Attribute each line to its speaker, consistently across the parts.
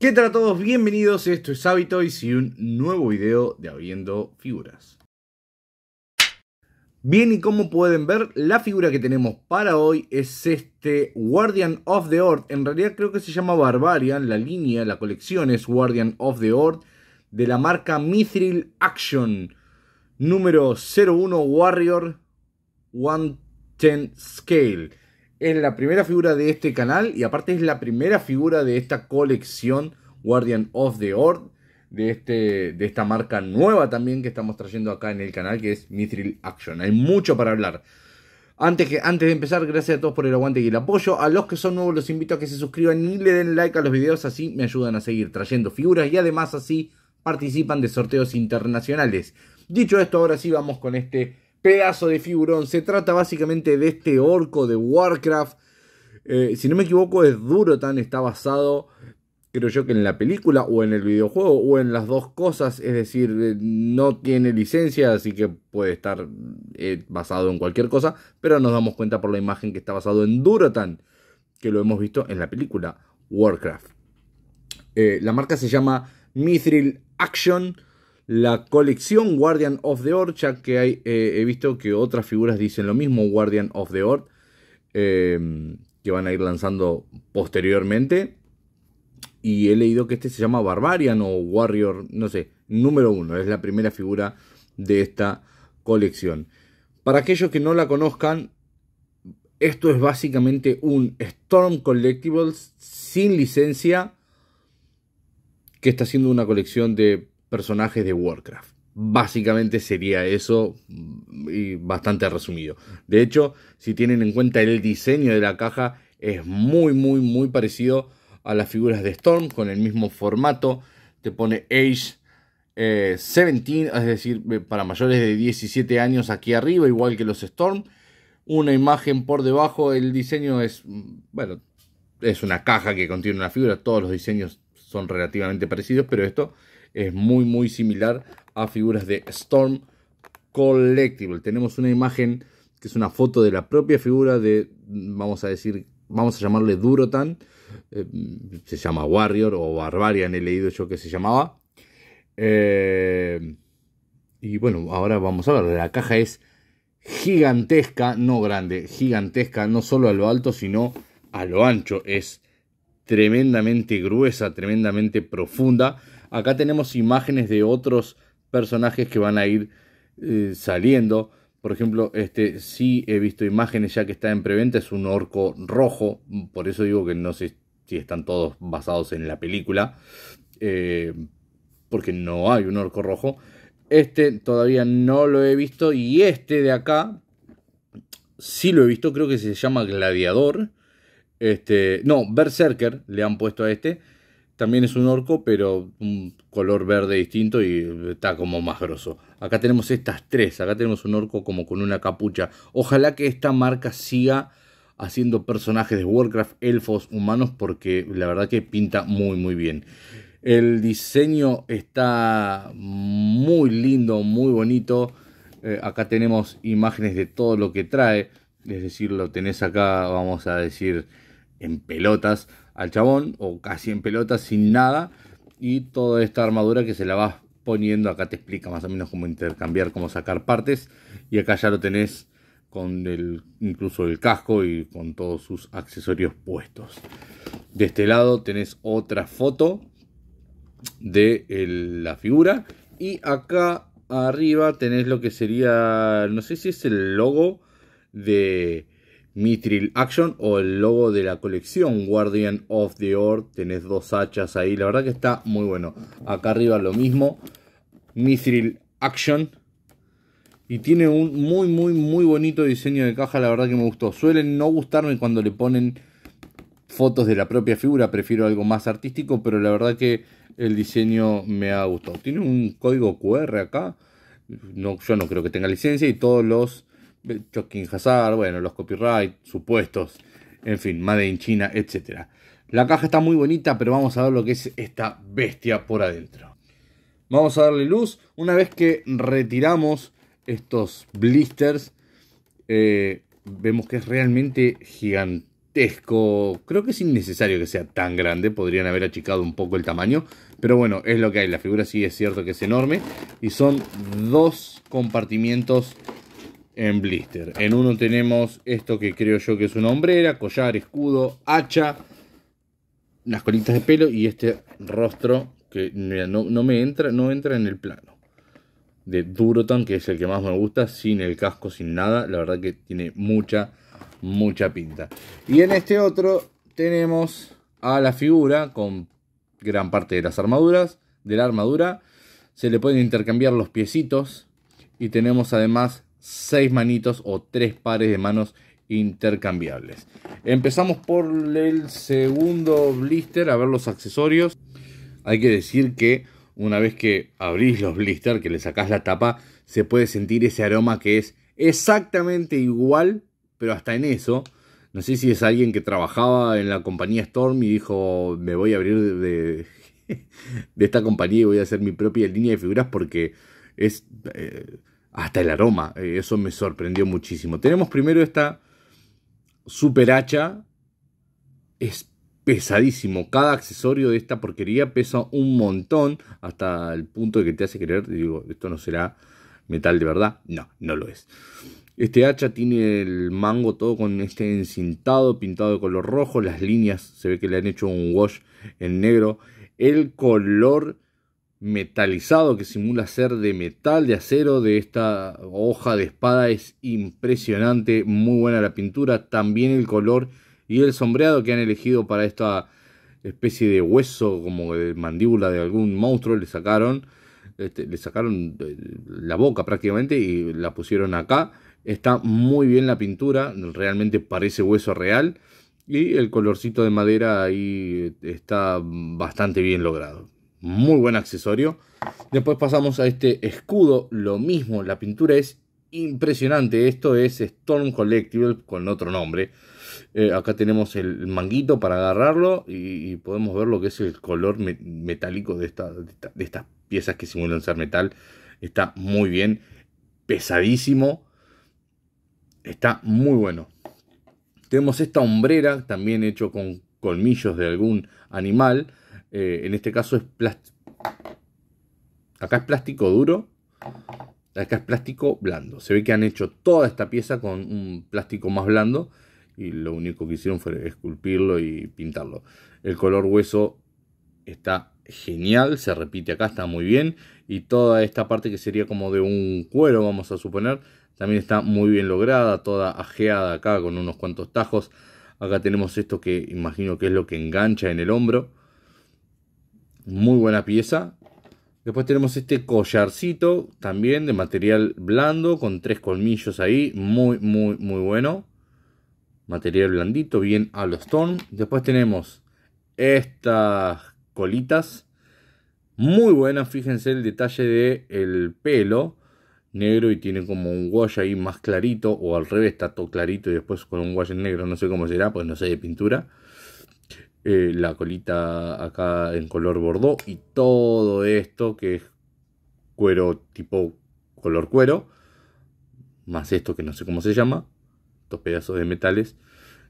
Speaker 1: ¿Qué tal a todos? Bienvenidos, esto es Habitoys y un nuevo video de Habiendo Figuras. Bien, y como pueden ver, la figura que tenemos para hoy es este Guardian of the Ord. En realidad creo que se llama Barbarian, la línea, la colección es Guardian of the Ord de la marca Mithril Action, número 01 Warrior 110 Scale es la primera figura de este canal y aparte es la primera figura de esta colección Guardian of the Horde. de, este, de esta marca nueva también que estamos trayendo acá en el canal que es Mithril Action. Hay mucho para hablar. Antes, que, antes de empezar, gracias a todos por el aguante y el apoyo. A los que son nuevos los invito a que se suscriban y le den like a los videos, así me ayudan a seguir trayendo figuras y además así participan de sorteos internacionales. Dicho esto, ahora sí vamos con este Pedazo de figurón. Se trata básicamente de este orco de Warcraft. Eh, si no me equivoco, es Durotan. Está basado, creo yo, que en la película o en el videojuego o en las dos cosas. Es decir, eh, no tiene licencia, así que puede estar eh, basado en cualquier cosa. Pero nos damos cuenta por la imagen que está basado en Durotan, que lo hemos visto en la película Warcraft. la marca se llama Mithril Action la colección Guardian of the Orb, ya que hay, eh, he visto que otras figuras dicen lo mismo, Guardian of the Ord em, que van a ir lanzando posteriormente. Y he leído que este se llama Barbarian o Warrior, no sé, número uno, es la primera figura de esta colección. Para aquellos que no la conozcan, esto es básicamente un Storm Collectibles sin licencia que está haciendo una colección de personajes de Warcraft. Básicamente sería eso mm, y bastante resumido. De hecho, si tienen en cuenta el diseño de la caja, es muy, muy, muy parecido a las figuras de Storm, con el mismo formato. Te pone Age 17, eh, es decir, eh, para mayores de 17 años aquí arriba, igual que los Storm. Una imagen por debajo, el diseño es, mm, bueno, es una caja que contiene una figura, todos los diseños son relativamente parecidos, pero esto es muy muy similar a figuras de Storm Collectible. Tenemos una imagen que es una foto de la propia figura de, vamos a decir, vamos a llamarle Durotan, eh, se llama Warrior o Barbarian, he leído yo que se llamaba. Eh, y bueno, ahora vamos a ver, la caja es gigantesca, no grande, gigantesca, no solo a lo alto, sino a lo ancho, es tremendamente gruesa, tremendamente profunda. Acá tenemos imágenes de otros personajes que van a ir eh, saliendo. Por ejemplo, este sí he visto imágenes ya que está en preventa, es un orco rojo, por eso digo que no sé si están todos basados en la película, eh, porque no hay un orco rojo. Este todavía no lo he visto y este de acá sí lo he visto, creo que se llama Gladiador. Este, no, Berserker le han puesto a este también es un orco, pero un color verde distinto y está como más grosso. Acá tenemos estas tres. Acá tenemos un orco como con una capucha. Ojalá que esta marca siga haciendo personajes de Warcraft, elfos, humanos, porque la verdad que pinta muy, muy bien. El diseño está muy lindo, muy bonito. Eh, acá tenemos imágenes de todo lo que trae. Es decir, lo tenés acá, vamos a decir, en pelotas al chabón, o casi en pelotas, sin nada, y toda esta armadura que se la vas poniendo, acá te explica más o menos cómo intercambiar, cómo sacar partes, y acá ya lo tenés con el, incluso el casco y con todos sus accesorios puestos. De este lado tenés otra foto de la figura y acá arriba tenés lo que sería, no sé si es el logo de Mithril Action o el logo de la colección Guardian of the Orb. Tenés dos hachas ahí, la verdad que está muy bueno. Acá arriba lo mismo, Mithril Action. Y tiene un muy, muy, muy bonito diseño de caja, la verdad que me gustó. Suelen no gustarme cuando le ponen fotos de la propia figura, prefiero algo más artístico, pero la verdad que el diseño me ha gustado. Tiene un código QR acá, no, yo no creo que tenga licencia y todos los Choking Hazard, bueno, los copyright, supuestos, en fin, Made in China, etc. La caja está muy bonita, pero vamos a ver lo que es esta bestia por adentro. Vamos a darle luz. Una vez que retiramos estos blisters, eh, vemos que es realmente gigantesco. Creo que es innecesario que sea tan grande, podrían haber achicado un poco el tamaño. Pero bueno, es lo que hay. La figura sí es cierto que es enorme. Y son dos compartimientos en blister. En uno tenemos esto que creo yo que es una hombrera, collar, escudo, hacha, las colitas de pelo y este rostro que no, me entra, no entra en el plano. De Durotan, que es el que más me gusta, sin el casco, sin nada. La verdad que tiene mucha, mucha pinta. Y en este otro tenemos a la figura con gran parte de las armaduras, de la armadura. Se le pueden intercambiar los piecitos. Y tenemos además seis manitos o tres pares de manos intercambiables. Empezamos por el segundo blister, a ver los accesorios. Hay que decir que una vez que abrís los blister, que le sacás la tapa, se puede sentir ese aroma que es exactamente igual, pero hasta en eso. No sé si es alguien que trabajaba en la compañía Storm y dijo, me voy a abrir de, esta compañía y voy a hacer mi propia línea de figuras porque es... Eh, hasta el aroma. Eh, eso me sorprendió muchísimo. Tenemos primero esta super hacha. Es pesadísimo. Cada accesorio de esta porquería pesa un montón. Hasta el punto de que te hace creer, digo, esto no será metal de verdad. No, no lo es. Este hacha tiene el mango todo con este encintado, pintado de color rojo. Las líneas se ve que le han hecho un wash en negro. El color metalizado que simula ser de metal, de acero, de esta hoja de espada. Es impresionante, muy buena la pintura, también el color y el sombreado que han elegido para esta especie de hueso como de mandíbula de algún monstruo le sacaron. Este, le sacaron eh, la boca prácticamente y la pusieron acá. Está muy bien la pintura, realmente parece hueso real. Y el colorcito de madera ahí eh, está bastante bien logrado muy buen accesorio. Después pasamos a este escudo, lo mismo, la pintura es impresionante. Esto es Storm Collectible con otro nombre. Eh, acá tenemos el manguito para agarrarlo y, podemos ver lo que es el color metálico de, estas piezas que simulan ser metal. Está muy bien, pesadísimo. Está muy bueno. Tenemos esta hombrera también hecho con colmillos de algún animal eh, en este caso es plástico. Acá es plástico duro. Acá es plástico blando. Se ve que han hecho toda esta pieza con un plástico más blando. Y lo único que hicieron fue esculpirlo y pintarlo. El color hueso está genial. Se repite acá, está muy bien. Y toda esta parte que sería como de un cuero, vamos a suponer. También está muy bien lograda. Toda ajeada acá con unos cuantos tajos. Acá tenemos esto que imagino que es lo que engancha en el hombro. Muy buena pieza. Después tenemos este collarcito también de material blando con tres colmillos ahí. Muy, muy, muy bueno. Material blandito, bien a los ton. Después tenemos estas colitas. Muy buenas, fíjense el detalle del el pelo negro y tiene como un wash ahí más clarito o al revés está todo clarito y después con un wash negro, no sé cómo será, pues no sé de pintura. Eh, la colita acá en color bordó y todo esto que es cuero tipo color cuero, más esto que no sé cómo se llama, estos pedazos de metales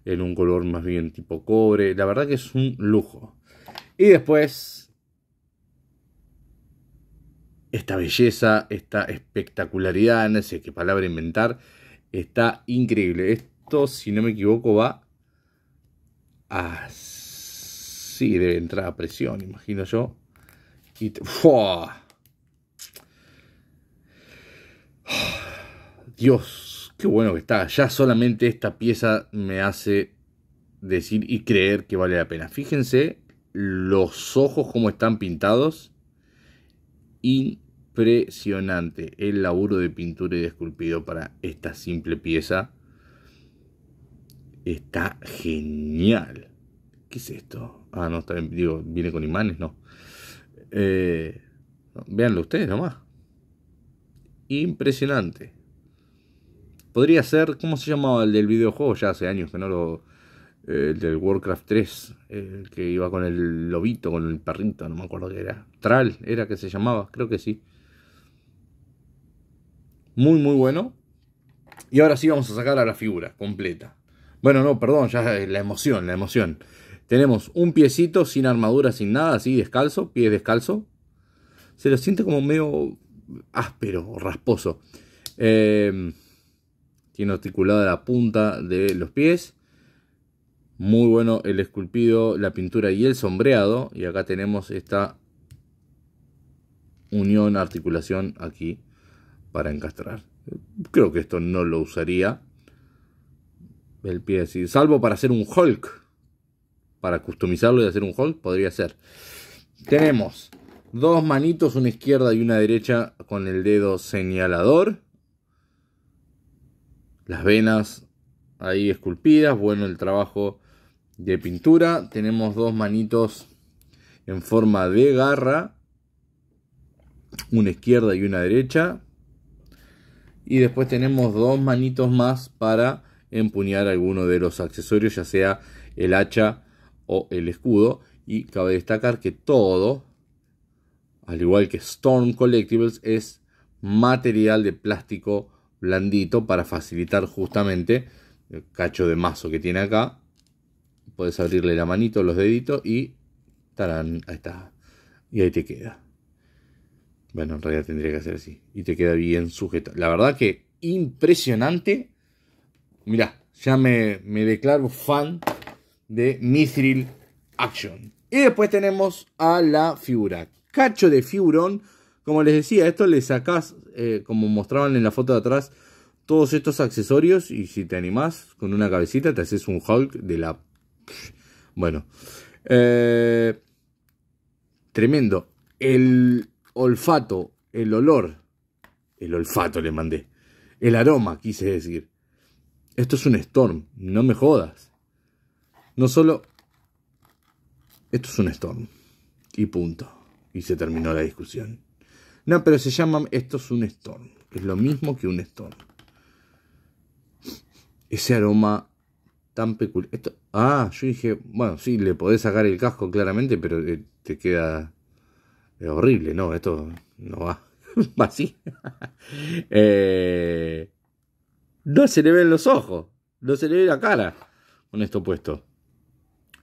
Speaker 1: en un color más bien tipo cobre, la verdad que es un lujo. Y después, esta belleza, esta espectacularidad, no sé qué palabra inventar, está increíble. Esto, si no me equivoco, va así sí, debe entrar a presión, imagino yo. Dios, qué bueno que está. Ya solamente esta pieza me hace decir y creer que vale la pena. Fíjense los ojos como están pintados. Impresionante el laburo de pintura y de esculpido para esta simple pieza. Está genial. ¿Qué es esto? Ah, no, está bien, digo, viene con imanes, no. Eh, Veanlo ustedes nomás. Impresionante. Podría ser, ¿cómo se llamaba el del videojuego? Ya hace años que no lo... Eh, el del Warcraft 3, el que iba con el lobito, con el perrito, no me acuerdo qué era. Tral, era que se llamaba, creo que sí. Muy, muy bueno. Y ahora sí vamos a sacar a la figura completa. Bueno, no, perdón, ya la emoción, la emoción. Tenemos un piecito sin armadura, sin nada, así descalzo, pie descalzo. Se lo siente como medio áspero, rasposo. Eh, tiene articulada la punta de los pies. Muy bueno el esculpido, la pintura y el sombreado. Y acá tenemos esta unión, articulación aquí para encastrar. Creo que esto no lo usaría. El pie así, salvo para hacer un Hulk para customizarlo y hacer un hold, podría ser. Tenemos dos manitos, una izquierda y una derecha con el dedo señalador. Las venas ahí esculpidas, bueno el trabajo de pintura. Tenemos dos manitos en forma de garra, una izquierda y una derecha. Y después tenemos dos manitos más para empuñar alguno de los accesorios, ya sea el hacha o el escudo. Y cabe destacar que todo, al igual que Storm Collectibles, es material de plástico blandito para facilitar justamente el cacho de mazo que tiene acá. Puedes abrirle la manito, los deditos y estarán ahí está. Y ahí te queda. Bueno, en realidad tendría que hacer así. Y te queda bien sujeto. La verdad que impresionante. mira ya me declaro fan de Mithril Action. Y después tenemos a la figura Cacho de Figurón. Como les decía, esto le sacas eh, como mostraban en la foto de atrás, todos estos accesorios. Y si te animás con una cabecita, te haces un Hulk de la. Bueno, eh, tremendo. El olfato, el olor, el olfato le mandé. El aroma, quise decir. Esto es un Storm, no me jodas. No solo... Esto es un storm. Y punto. Y se terminó la discusión. No, pero se llaman... Esto es un storm. Es lo mismo que un storm. Ese aroma tan peculiar. Ah, yo dije, bueno, sí, le podés sacar el casco claramente, pero eh, te queda horrible, no, esto no va, va así. Eh, no se le ven los ojos, no se le ve la cara con esto puesto.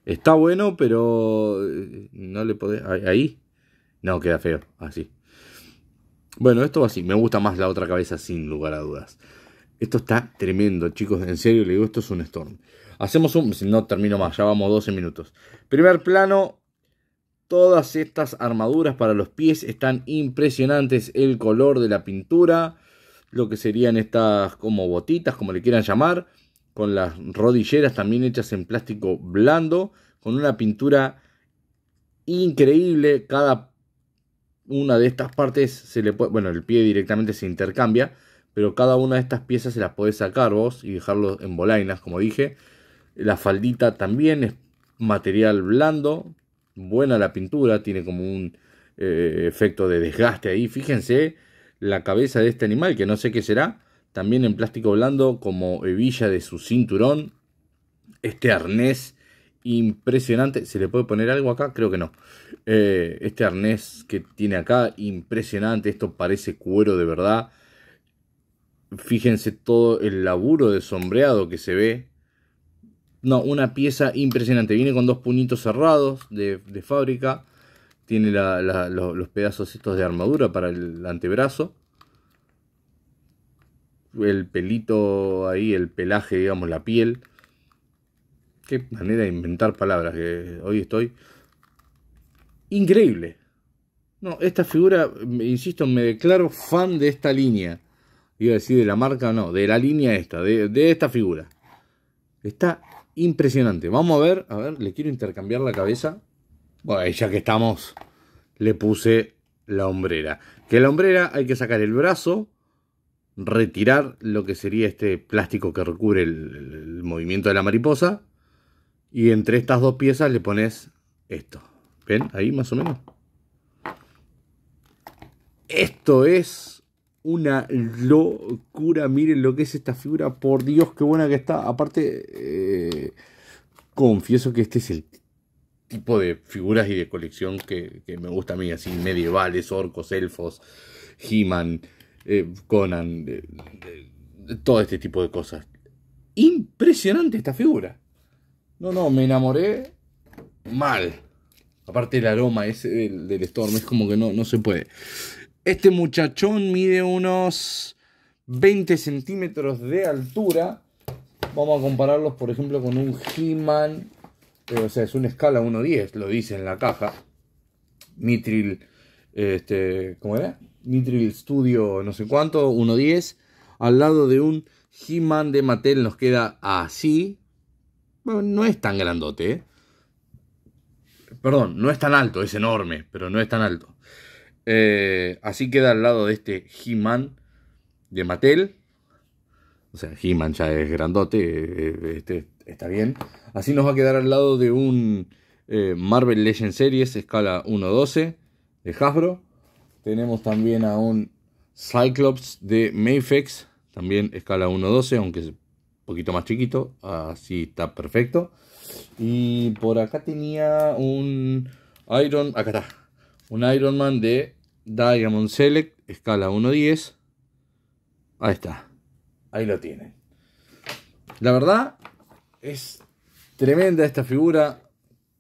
Speaker 1: Está bueno, pero eh, no le podés. Ahí. No, queda feo. Así. Bueno, esto va así. Me gusta más la otra cabeza, sin lugar a dudas. Esto está tremendo, chicos. En serio, le digo, esto es un storm. Hacemos un. No termino más, ya vamos 12 minutos. Primer plano. Todas estas armaduras para los pies están impresionantes. El color de la pintura. Lo que serían estas como botitas, como le quieran llamar con las rodilleras también hechas en plástico blando, con una pintura increíble. Cada una de estas partes se le puede, bueno, el pie directamente se intercambia, pero cada una de estas piezas se las podés sacar vos y dejarlo en bolainas, como dije. La faldita también es material blando, buena la pintura, tiene como un eh, efecto de desgaste ahí. Fíjense la cabeza de este animal, que no sé qué será, también en plástico blando como hebilla de su cinturón, este arnés impresionante, ¿se le puede poner algo acá? Creo que no. Eh, este arnés que tiene acá, impresionante, esto parece cuero de verdad. Fíjense todo el laburo de sombreado que se ve. No, una pieza impresionante. Viene con dos puñitos cerrados de, fábrica. Tiene los, los pedazos estos de armadura para el antebrazo el pelito ahí, el pelaje, digamos, la piel. Qué manera de inventar palabras que hoy estoy. Increíble. No, esta figura, insisto, me declaro fan de esta línea. Iba a decir de la marca, no, de la línea esta, de, esta figura. Está impresionante. Vamos a ver, a ver, le quiero intercambiar la cabeza. Bueno, ya que estamos, le puse la hombrera. Que la hombrera hay que sacar el brazo retirar lo que sería este plástico que recubre el, movimiento de la mariposa. Y entre estas dos piezas le pones esto. ¿Ven? Ahí más o menos. Esto es una locura. Miren lo que es esta figura. Por Dios, qué buena que está. Aparte, eh, confieso que este es el tipo de figuras y de colección que, que me gusta a mí. Así medievales, orcos, elfos, He-Man. Eh, Conan, todo este tipo de cosas. Impresionante esta figura. No, no, me enamoré mal. Aparte el aroma ese del, Storm, es como que no, no se puede. Este muchachón mide unos 20 centímetros de altura. Vamos a compararlos, por ejemplo, con un He-Man. Eh, o sea, es una escala 1.10, lo dice en la caja. Mitril, este, ¿cómo era? Nitril Studio no sé cuánto, 1.10, al lado de un He-Man de Mattel nos queda así. no es tan grandote, ¿eh? Perdón, no es tan alto, es enorme, pero no es tan alto. Eh, así queda al lado de este He-Man de Mattel. O sea, He-Man ya es grandote, eh, este, está bien. Así nos va a quedar al lado de un Marvel Legends Series escala 1.12 de Hasbro. Tenemos también a un Cyclops de Mayfex, también escala 1.12, aunque es un poquito más chiquito, así está perfecto. Y por acá tenía un Iron, acá está, un Iron Man de Diamond Select, escala 1.10. Ahí está, ahí lo tienen. La verdad, es tremenda esta figura,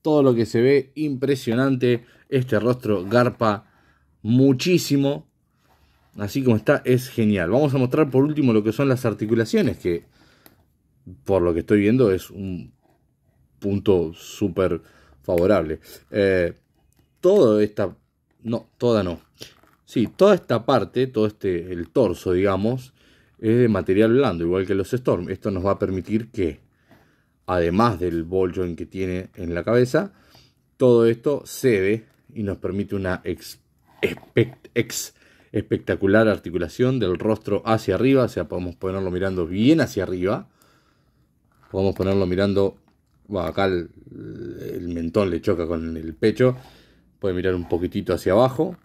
Speaker 1: todo lo que se ve, impresionante, este rostro garpa muchísimo. Así como está, es genial. Vamos a mostrar por último lo que son las articulaciones, que por lo que estoy viendo es un punto súper favorable. Eh, todo toda esta... No, toda no. Sí, toda esta parte, todo este, el torso, digamos, es de material blando, igual que los Storm. Esto nos va a permitir que, además del bolso en que tiene en la cabeza, todo esto se ve y nos permite una expansión espectacular articulación del rostro hacia arriba, o sea, podemos ponerlo mirando bien hacia arriba, podemos ponerlo mirando, acá el, el mentón le choca con el pecho, puede mirar un poquitito hacia abajo,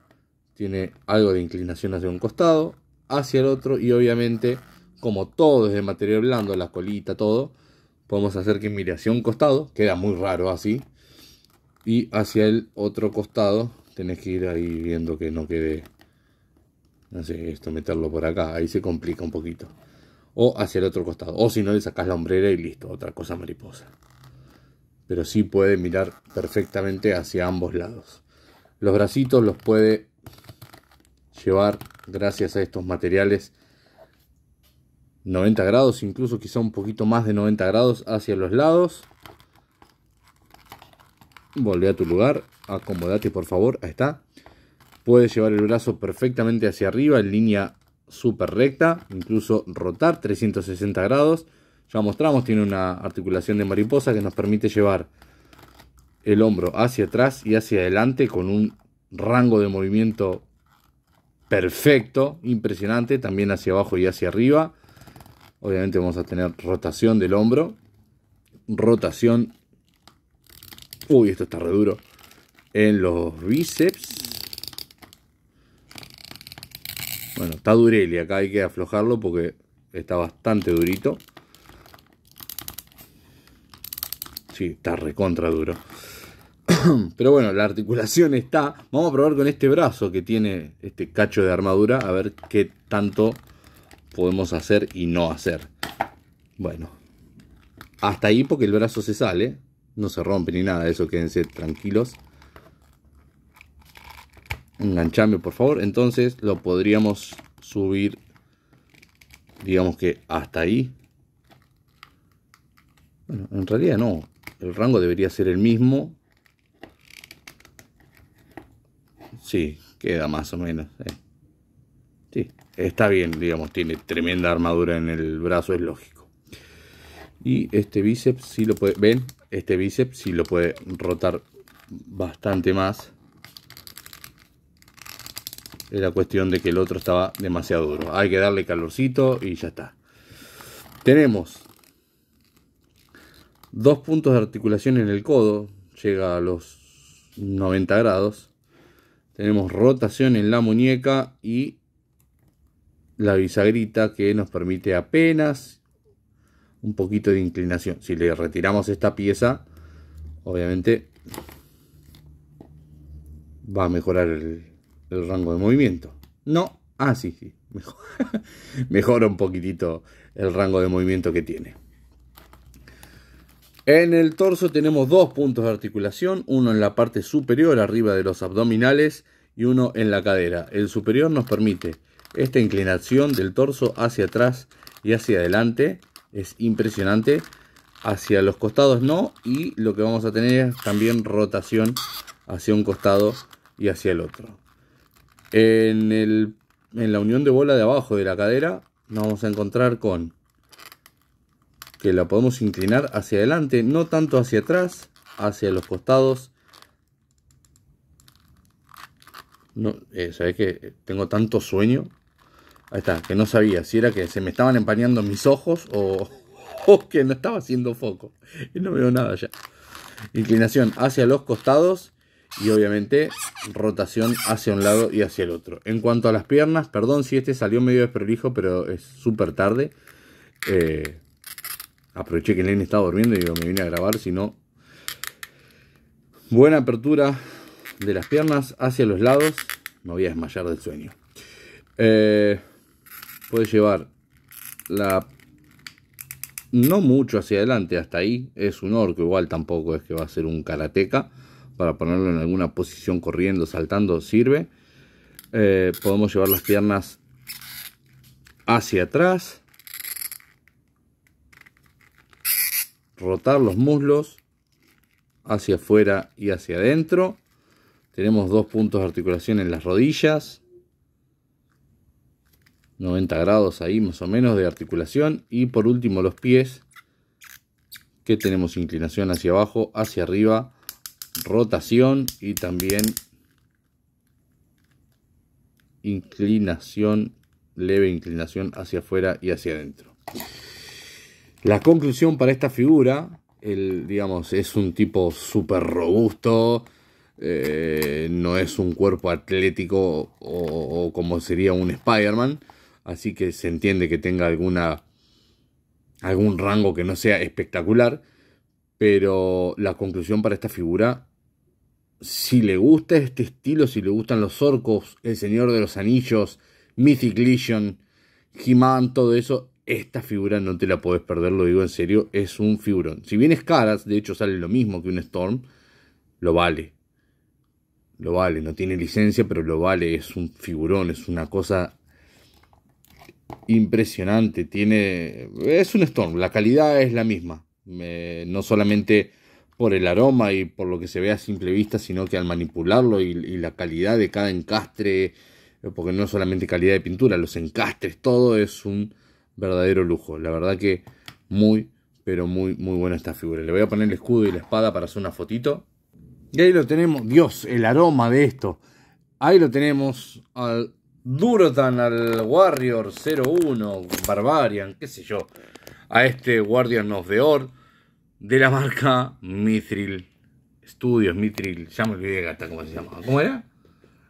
Speaker 1: tiene algo de inclinación hacia un costado, hacia el otro y obviamente como todo es de material blando, la colita, todo, podemos hacer que mire hacia un costado, queda muy raro así, y hacia el otro costado tenés que ir ahí viendo que no quede, no esto, meterlo por acá, ahí se complica un poquito. O hacia el otro costado, o si no le sacas la hombrera y listo, otra cosa mariposa. Pero sí puede mirar perfectamente hacia ambos lados. Los bracitos los puede llevar gracias a estos materiales 90 grados, incluso quizá un poquito más de 90 grados hacia los lados. Volvé a tu lugar acomodate por favor, ahí está. Puedes llevar el brazo perfectamente hacia arriba en línea súper recta, incluso rotar 360 grados. Ya mostramos, tiene una articulación de mariposa que nos permite llevar el hombro hacia atrás y hacia adelante con un rango de movimiento perfecto, impresionante, también hacia abajo y hacia arriba. Obviamente vamos a tener rotación del hombro, rotación... Uy, esto está re duro en los bíceps. Bueno, está y acá hay que aflojarlo porque está bastante durito. Sí, está recontra duro. Pero bueno, la articulación está. Vamos a probar con este brazo que tiene este cacho de armadura. A ver qué tanto podemos hacer y no hacer. Bueno. Hasta ahí porque el brazo se sale. No se rompe ni nada. Eso quédense tranquilos enganchame por favor entonces lo podríamos subir digamos que hasta ahí bueno en realidad no el rango debería ser el mismo sí queda más o menos sí está bien digamos tiene tremenda armadura en el brazo es lógico y este bíceps si lo puede ven este bíceps si lo puede rotar bastante más era cuestión de que el otro estaba demasiado duro. Hay que darle calorcito y ya está. Tenemos dos puntos de articulación en el codo. Llega a los 90 grados. Tenemos rotación en la muñeca y la bisagrita que nos permite apenas un poquito de inclinación. Si le retiramos esta pieza, obviamente va a mejorar el, el rango de movimiento. No, ah, sí, sí, mejora un poquitito el rango de movimiento que tiene. En el torso tenemos dos puntos de articulación, uno en la parte superior, arriba de los abdominales, y uno en la cadera. El superior nos permite esta inclinación del torso hacia atrás y hacia adelante, es impresionante. Hacia los costados no, y lo que vamos a tener es también rotación hacia un costado y hacia el otro. En, la unión de bola de abajo de la cadera nos vamos a encontrar con que la podemos inclinar hacia adelante, no tanto hacia atrás, hacia los costados. No, eh, Sabes que tengo tanto sueño. Ahí está, que no sabía si era que se me estaban empañando mis ojos o, o que no estaba haciendo foco. Y no veo nada ya. Inclinación hacia los costados y obviamente rotación hacia un lado y hacia el otro. En cuanto a las piernas, perdón si este salió medio desprolijo, pero es súper tarde. Eh, aproveché que Nene estaba durmiendo y me vine a grabar, si no... Buena apertura de las piernas hacia los lados. Me voy a desmayar del sueño. Eh, puede llevar la... No mucho hacia adelante, hasta ahí. Es un orco, igual tampoco es que va a ser un karateca para ponerlo en alguna posición corriendo, saltando, sirve. Eh, podemos llevar las piernas hacia atrás. Rotar los muslos hacia afuera y hacia adentro. Tenemos dos puntos de articulación en las rodillas. 90 grados ahí más o menos de articulación. Y por último los pies que tenemos inclinación hacia abajo, hacia arriba rotación y también inclinación, leve inclinación hacia afuera y hacia adentro. La conclusión para esta figura, el, digamos, es un tipo súper robusto, eh, no es un cuerpo atlético o, o como sería un Spider-Man, así que se entiende que tenga alguna, algún rango que no sea espectacular, pero la conclusión para esta figura, si le gusta este estilo, si le gustan los orcos, El Señor de los Anillos, Mythic Legion, He-Man, todo eso, esta figura no te la puedes perder, lo digo en serio, es un figurón. Si bien es caras, de hecho sale lo mismo que un Storm, lo vale. Lo vale, no tiene licencia, pero lo vale, es un figurón, es una cosa impresionante, tiene es un Storm, la calidad es la misma no solamente por el aroma y por lo que se ve a simple vista, sino que al manipularlo y, la calidad de cada encastre, porque no solamente calidad de pintura, los encastres, todo es un verdadero lujo. La verdad que muy, pero muy, muy buena esta figura. Le voy a poner el escudo y la espada para hacer una fotito. Y ahí lo tenemos, Dios, el aroma de esto. Ahí lo tenemos al Durotan, al Warrior 01, Barbarian, qué sé yo. A este Guardian of the de la marca Mithril Estudios, Mithril, ya me olvidé cómo se llamaba. ¿Cómo era?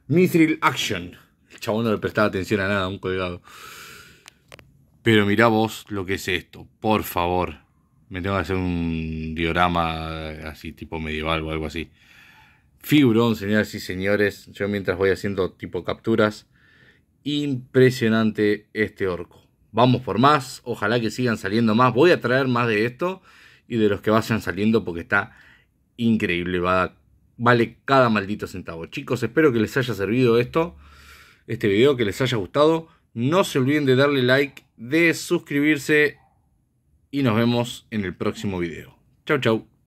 Speaker 1: Mithril Action. El chabón no le prestaba atención a nada, un colgado. Pero mirá vos lo que es esto, por favor. Me tengo que hacer un diorama eh, así, tipo medieval o algo así. Fibrón, señoras y señores. Yo mientras voy haciendo tipo capturas. Impresionante este orco. Vamos por más. Ojalá que sigan saliendo más. Voy a traer más de esto y de los que vayan saliendo porque está increíble. vale cada maldito centavo. Chicos, espero que les haya servido esto, este video, que les haya gustado. No se olviden de darle like, de suscribirse y nos vemos en el próximo video. Chau, chau.